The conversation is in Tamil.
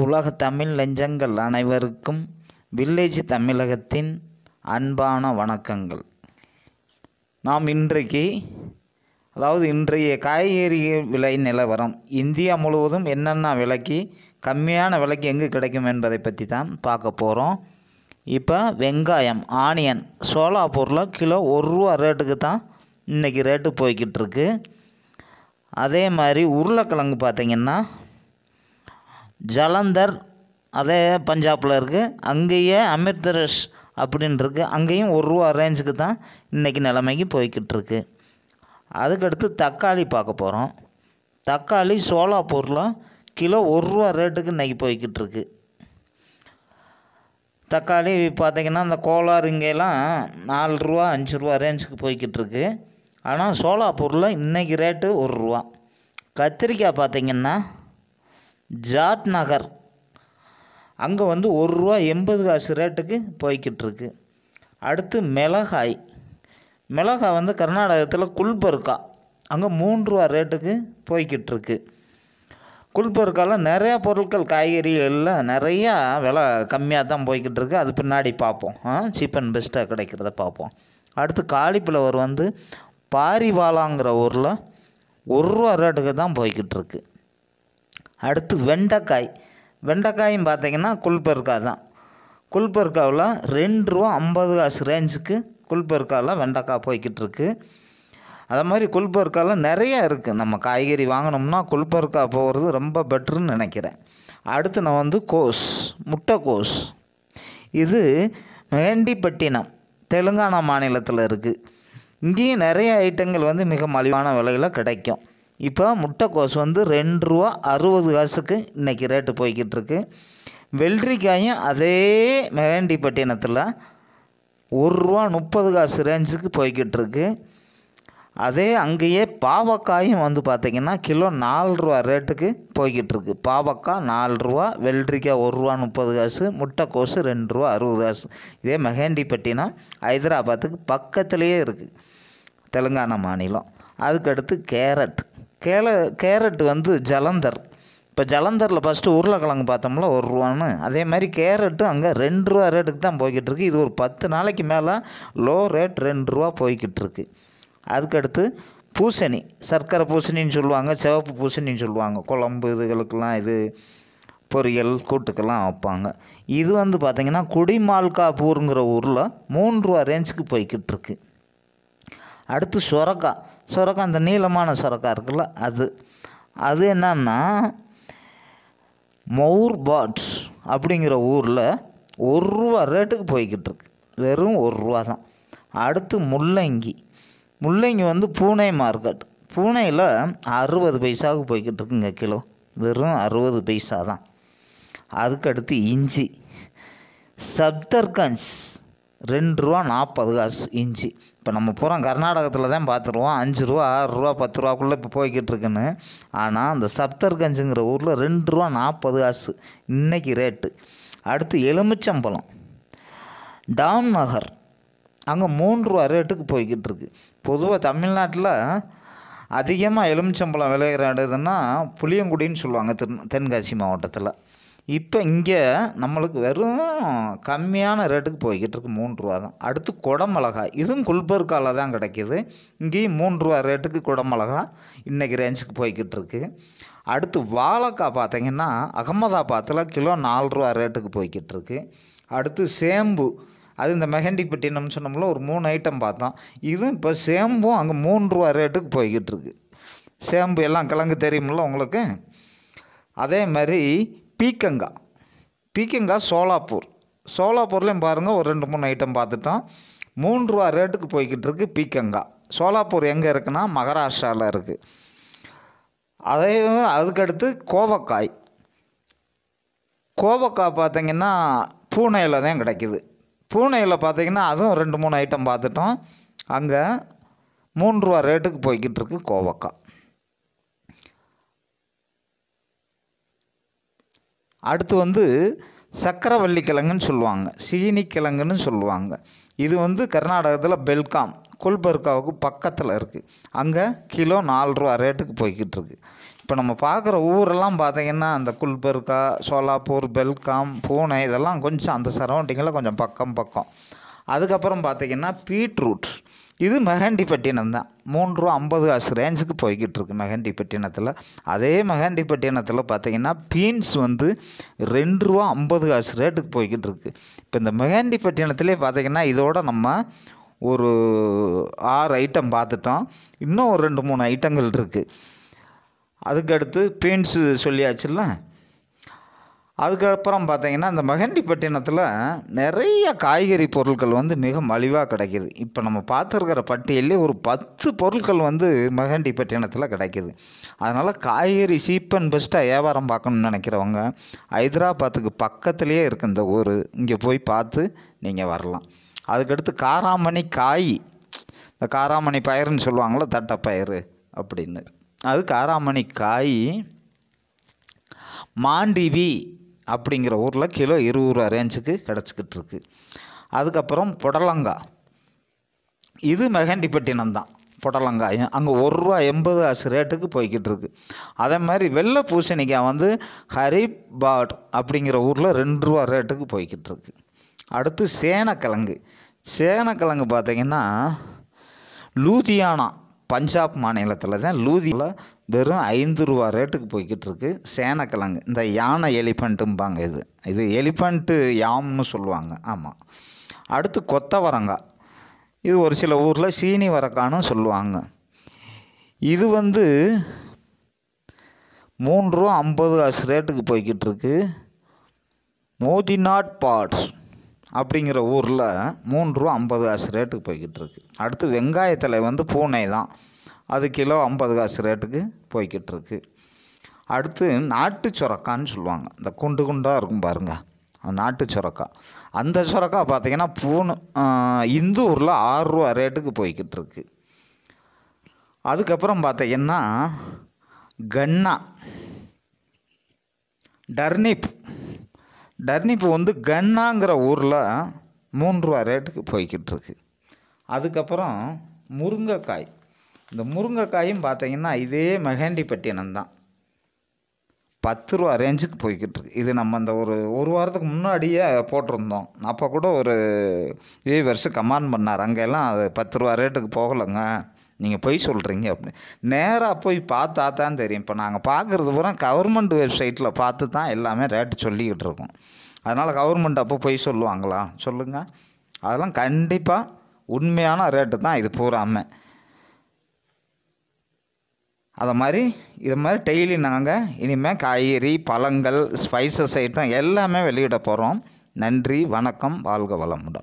உலக தமிழ் லெஞ்சங்கள் அனைவருக்கும் வில்லேஜ் தமிழகத்தின் அன்பான வணக்கங்கள் நாம் இன்றைக்கு அதாவது இன்றைய காய்கறி விலை நிலவரம் இந்தியா முழுவதும் என்னென்ன விலைக்கு கம்மியான விலைக்கு எங்கே கிடைக்கும் என்பதை பற்றி தான் பார்க்க போகிறோம் இப்போ வெங்காயம் ஆனியன் சோலாப்பூரில் கிலோ ஒரு ரூபா ரேட்டுக்கு தான் இன்றைக்கி ரேட்டு போய்கிட்டுருக்கு அதே மாதிரி உருளைக்கிழங்கு பார்த்திங்கன்னா ஜலந்தர் அதே பஞ்சாபில் இருக்குது அங்கேயே அமிர்தரஸ் அப்படின்ருக்கு அங்கேயும் ஒரு ரூபா ரேஞ்சுக்கு தான் இன்றைக்கி நிலைமைக்கு போய்கிட்டு இருக்கு அதுக்கடுத்து தக்காளி பார்க்க போகிறோம் தக்காளி சோலாப்பூரில் கிலோ ஒரு ரூபா ரேட்டுக்கு இன்றைக்கி போய்கிட்டு இருக்கு தக்காளி பார்த்திங்கன்னா அந்த கோலார் இங்கெல்லாம் நாலு ரூபா அஞ்சு ரூபா ரேஞ்சுக்கு போய்கிட்டு இருக்கு ஆனால் சோலாப்பூரில் இன்றைக்கி ரேட்டு ஒரு ரூபா கத்திரிக்காய் பார்த்திங்கன்னா ஜாட் நகர் அங்கே வந்து ஒரு ரூபா எண்பது காசு ரேட்டுக்கு போய்கிட்டுருக்கு அடுத்து மிளகாய் மிளகாய் வந்து கர்நாடகத்தில் குல்பருக்கா அங்கே மூன்று ரூபா ரேட்டுக்கு போய்கிட்டுருக்கு குல்பருக்காவில் நிறையா பொருட்கள் எல்லாம் நிறையா விலை கம்மியாக தான் போய்கிட்டு அது பின்னாடி பார்ப்போம் சீப் அண்ட் பெஸ்ட்டாக கிடைக்கிறத பார்ப்போம் அடுத்து காலிஃப்ளவர் வந்து பாரிவாலாங்கிற ஊரில் ஒரு ரூபா ரேட்டுக்கு தான் போய்கிட்டு இருக்குது அடுத்து வெண்டைக்காய் வெண்டைக்காயும் பார்த்தீங்கன்னா குல்பெருக்கா தான் குல்பெருக்காவில் ரெண்டு ரூபா ஐம்பது காசு ரேஞ்சுக்கு குல்பெருக்காவில் வெண்டைக்காய் போய்கிட்டு இருக்குது அதை மாதிரி குல்பெருக்காவில் நிறையா இருக்குது நம்ம காய்கறி வாங்கினோம்னா குல்பெருக்கா போகிறது ரொம்ப பெட்ருன்னு நினைக்கிறேன் அடுத்து நான் வந்து கோஸ் முட்டைக்கோஸ் இது மேண்டிப்பட்டினம் தெலுங்கானா மாநிலத்தில் இருக்குது இங்கேயும் நிறைய ஐட்டங்கள் வந்து மிக மலிவான விலையில் கிடைக்கும் இப்போ முட்டைக்கோஸ் வந்து ரெண்டு ரூபா அறுபது காசுக்கு இன்றைக்கி ரேட்டு போய்கிட்டுருக்கு வெள்ளரிக்காயும் அதே மெகண்டிப்பட்டினத்தில் ஒரு ரூபா முப்பது காசு ரேஞ்சுக்கு போய்கிட்டுருக்கு அதே அங்கேயே பாவக்காயும் வந்து பார்த்திங்கன்னா கிலோ நாலு ரூபா ரேட்டுக்கு போய்கிட்டுருக்கு பாவக்காய் நாலு ரூபா வெள்ளரிக்காய் ஒரு ரூபா முப்பது காசு முட்டைக்கோசு ரெண்டு ரூபா அறுபது காசு இதே மெகண்டிப்பட்டினம் ஹைதராபாத்துக்கு பக்கத்துலேயே இருக்குது தெலுங்கானா மாநிலம் அதுக்கடுத்து கேரட் கேல கேரட் வந்து ஜலந்தர் இப்போ ஜலந்தரில் ஃபஸ்ட்டு உருளைக்கிழங்கு பார்த்தோம்னா ஒரு ரூபான்னு அதே மாதிரி கேரட்டும் அங்கே ரெண்டு ரூபா ரேட்டுக்கு தான் போய்கிட்டுருக்கு இது ஒரு பத்து நாளைக்கு மேலே லோ ரேட் ரெண்டு ரூபா போய்கிட்டு இருக்குது அதுக்கடுத்து பூசணி சர்க்கரை பூசணின்னு சொல்லுவாங்க சிவப்பு பூசணின்னு சொல்லுவாங்க குழம்பு இதுகளுக்கெல்லாம் இது பொரியல் கூட்டுக்கெல்லாம் வைப்பாங்க இது வந்து பார்த்திங்கன்னா குடிமால்கா பூருங்கிற ஊரில் மூன்று ரூபா ரேஞ்சுக்கு போய்கிட்டு அடுத்து சுரக்கா சுரக்கா அந்த நீளமான சுரக்கா இருக்குல்ல அது அது என்னன்னா மவுர் பாட்ஸ் அப்படிங்கிற ஊரில் ஒரு ரூபா ரேட்டுக்கு போய்கிட்டு இருக்கு வெறும் ஒரு ரூபா தான் அடுத்து முள்ளங்கி முள்ளங்கி வந்து பூனை மார்க்கெட் பூனையில் அறுபது பைசாவுக்கு போய்கிட்டு இருக்குங்க கிலோ வெறும் அறுபது பைசா தான் அதுக்கடுத்து இஞ்சி சப்தர்கன்ஸ் ரெண்டு ரூபா நாற்பது காசு இஞ்சி இப்போ நம்ம பூரா கர்நாடகத்தில் தான் பார்த்துருவோம் அஞ்சு ரூபா ஆறு ரூபா பத்து ரூபாக்குள்ளே இப்போ போய்கிட்டு இருக்குன்னு ஆனால் அந்த சப்தர்கஞ்சுங்கிற ஊரில் ரெண்டு ரூபா நாற்பது காசு இன்றைக்கி ரேட்டு அடுத்து எலுமிச்சம்பழம் டாம் நகர் அங்கே மூன்று ரூபா ரேட்டுக்கு போய்கிட்டு இருக்கு பொதுவாக தமிழ்நாட்டில் அதிகமாக எலுமிச்சம்பழம் விளையிற இடதுன்னா புளியங்குடின்னு சொல்லுவாங்க தென் தென்காசி மாவட்டத்தில் இப்போ இங்கே நம்மளுக்கு வெறும் கம்மியான ரேட்டுக்கு போய்கிட்டு இருக்கு மூன்று ரூபா தான் அடுத்து குடமிளகா இதுவும் குல்பர்காவில் தான் கிடைக்கிது இங்கேயும் மூன்று ரூபா ரேட்டுக்கு குடமிளகா இன்றைக்கி ரேஞ்சுக்கு போய்கிட்டு இருக்கு அடுத்து வாழைக்காய் பார்த்தீங்கன்னா அகமதாபாத்தில் கிலோ நாலு ரூபா ரேட்டுக்கு போய்கிட்டு இருக்கு அடுத்து சேம்பு அது இந்த மெஹண்டிப்பட்டினம் சொன்னோம்ல ஒரு மூணு ஐட்டம் பார்த்தோம் இதுவும் இப்போ சேம்பும் அங்கே மூன்று ரூபா ரேட்டுக்கு போய்கிட்டு இருக்கு சேம்பு எல்லாம் கிழங்கு தெரியுமில்ல உங்களுக்கு அதே மாதிரி பீக்கங்கா பீக்கங்கா சோலாப்பூர் சோலாப்பூர்லேயும் பாருங்கள் ஒரு ரெண்டு மூணு ஐட்டம் பார்த்துட்டோம் மூன்று ரூபா ரேட்டுக்கு போய்கிட்டு இருக்குது பீக்கங்கா சோலாப்பூர் எங்கே இருக்குன்னா மகாராஷ்டிராவில் இருக்குது அதே அதுக்கடுத்து கோவக்காய் கோவக்காய் பார்த்திங்கன்னா பூனையில் தான் கிடைக்கிது பூனையில் பார்த்திங்கன்னா அதுவும் ரெண்டு மூணு ஐட்டம் பார்த்துட்டோம் அங்கே மூன்று ரூபா ரேட்டுக்கு போய்கிட்டு இருக்குது கோவக்காய் அடுத்து வந்து சக்கரவள்ளி கிழங்குன்னு சொல்லுவாங்க சீனி கிழங்குன்னு சொல்லுவாங்க இது வந்து கர்நாடகத்தில் பெல்காம் குல்பர்காவுக்கு பக்கத்தில் இருக்குது அங்கே கிலோ நாலு ரூபா ரேட்டுக்கு போய்கிட்டு இருக்கு இப்போ நம்ம பார்க்குற ஊரெல்லாம் பார்த்திங்கன்னா அந்த குல்பர்கா சோலாப்பூர் பெல்காம் பூனை இதெல்லாம் கொஞ்சம் அந்த சரௌண்டிங்கில் கொஞ்சம் பக்கம் பக்கம் அதுக்கப்புறம் பார்த்திங்கன்னா பீட்ரூட் இது மெஹண்டிப்பட்டினம் தான் மூன்று ஐம்பது காசு ரேஞ்சுக்கு போய்கிட்டு இருக்கு மெகண்டிப்பட்டினத்தில் அதே மெகண்டிப்பட்டினத்தில் பார்த்தீங்கன்னா பீன்ஸ் வந்து ரெண்டு ரூபா ஐம்பது காசு ரேட்டுக்கு போய்கிட்டு இருக்கு இப்போ இந்த மெஹண்டிப்பட்டினத்துலேயே பார்த்தீங்கன்னா இதோட நம்ம ஒரு ஆறு ஐட்டம் பார்த்துட்டோம் இன்னும் ஒரு ரெண்டு மூணு ஐட்டங்கள் இருக்குது அதுக்கடுத்து பீன்ஸு சொல்லியாச்சுல்ல அதுக்கப்புறம் பார்த்திங்கன்னா இந்த மகண்டிப்பட்டினத்தில் நிறைய காய்கறி பொருட்கள் வந்து மிக மலிவாக கிடைக்கிது இப்போ நம்ம பார்த்துருக்கிற பட்டியலே ஒரு பத்து பொருட்கள் வந்து மகண்டிப்பட்டினத்தில் கிடைக்கிது அதனால் காய்கறி சீப் அண்ட் பெஸ்ட்டாக வியாபாரம் பார்க்கணுன்னு நினைக்கிறவங்க ஹைதராபாத்துக்கு பக்கத்துலேயே இருக்கு இந்த ஊர் இங்கே போய் பார்த்து நீங்கள் வரலாம் அதுக்கடுத்து காராமணி காய் இந்த காராமணி பயிருன்னு தட்டை தட்டைப்பயிறு அப்படின்னு அது காராமணி காய் மாண்டிவி அப்படிங்கிற ஊரில் கிலோ இருபது ரூபா ரேஞ்சுக்கு கிடச்சிக்கிட்டு இருக்குது அதுக்கப்புறம் புடலங்காய் இது மெகண்டிப்பட்டினம்தான் தான் அங்கே ஒரு ரூபா எண்பது அசு ரேட்டுக்கு போய்கிட்டு இருக்கு அதே மாதிரி வெள்ளை பூசணிக்காய் வந்து ஹரிபாட் அப்படிங்கிற ஊரில் ரெண்டு ரூபா ரேட்டுக்கு போய்கிட்டு இருக்கு அடுத்து சேனக்கிழங்கு சேனக்கிழங்கு பார்த்திங்கன்னா லூதியானா பஞ்சாப் மாநிலத்தில் தான் லூதியில் வெறும் ஐந்து ரூபா ரேட்டுக்கு போய்கிட்டு இருக்கு சேனக்கிழங்கு இந்த யானை எலிஃபண்ட்டும்பாங்க இது இது எலிஃபண்ட்டு யாம்னு சொல்லுவாங்க ஆமாம் அடுத்து கொத்தவரங்காய் இது ஒரு சில ஊரில் சீனி வரக்கானும் சொல்லுவாங்க இது வந்து மூன்று ரூபா ஐம்பது காசு ரேட்டுக்கு போய்கிட்டு இருக்கு மோதிநாட் பாட்ஸ் அப்படிங்கிற ஊரில் மூன்று ரூபா ஐம்பது காசு ரேட்டுக்கு போய்கிட்டு இருக்குது அடுத்து வெங்காயத்தில் வந்து பூனை தான் அது கிலோ ஐம்பது காசு ரேட்டுக்கு போய்கிட்டு இருக்கு அடுத்து நாட்டு சுரக்கான்னு சொல்லுவாங்க இந்த குண்டு குண்டாக இருக்கும் பாருங்கள் நாட்டு சுரக்கா அந்த சுரக்கா பார்த்திங்கன்னா பூனு இந்தூரில் ஆறுரூவா ரேட்டுக்கு போய்கிட்டு இருக்கு அதுக்கப்புறம் பார்த்திங்கன்னா கன்னா டர்னிப் டர்னி இப்போ வந்து கன்னாங்கிற ஊரில் மூன்று ரூபா ரேட்டுக்கு போய்கிட்டு இருக்கு அதுக்கப்புறம் முருங்கைக்காய் இந்த முருங்கைக்காயும் பார்த்தீங்கன்னா இதே மெகண்டிப்பட்டினம் தான் பத்து ரூபா ரேஞ்சுக்கு போய்கிட்டு இருக்கு இது நம்ம அந்த ஒரு ஒரு வாரத்துக்கு முன்னாடியே போட்டிருந்தோம் அப்போ கூட ஒரு வியூவர்ஸு கமாண்ட் பண்ணார் அங்கெல்லாம் அது பத்து ரூபா ரேட்டுக்கு போகலைங்க நீங்கள் போய் சொல்கிறீங்க அப்படின்னு நேராக போய் பார்த்தா தான் தெரியும் இப்போ நாங்கள் பார்க்குறது பூரா கவர்மெண்ட் வெப்சைட்டில் பார்த்து தான் எல்லாமே ரேட்டு சொல்லிக்கிட்டு இருக்கோம் அதனால் கவர்மெண்ட் அப்போ போய் சொல்லுவாங்களா சொல்லுங்கள் அதெல்லாம் கண்டிப்பாக உண்மையான ரேட்டு தான் இது பூராமல் அதை மாதிரி இது மாதிரி டெய்லி நாங்கள் இனிமேல் காய்கறி பழங்கள் ஸ்பைசஸ் ஐட்டம் எல்லாமே வெளியிட போகிறோம் நன்றி வணக்கம் வாழ்க வளமுடன்